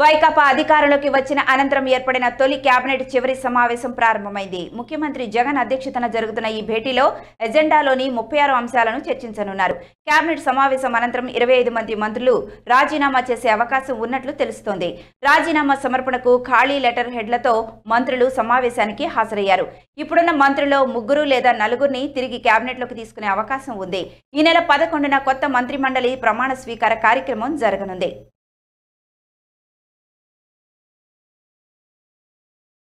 వైకాపా అధికారంలోకి వచ్చిన అనంతరం ఏర్పడిన తొలి కేబినెట్ చివరి సమావేశం ప్రారంభమైంది ముఖ్యమంత్రి జగన్ అధ్యక్షతన జరుగుతున్న ఈ భేటీలో ఎజెండాలోని ముప్పై ఆరు అంశాలను చర్చించనున్నారు కేబినెట్ సమావేశం అనంతరం ఇరవై ఐదు మంది మంత్రులు రాజీనామా చేసే అవకాశం ఉన్నట్లు తెలుస్తోంది రాజీనామా సమర్పణకు ఖాళీ లెటర్ హెడ్లతో మంత్రులు సమావేశానికి హాజరయ్యారు ఇప్పుడున్న మంత్రుల్లో ముగ్గురు లేదా నలుగురిని తిరిగి కేబినెట్లోకి తీసుకునే అవకాశం ఉంది ఈ నెల పదకొండున కొత్త మంత్రిమండలి ప్రమాణ స్వీకార కార్యక్రమం జరగనుంది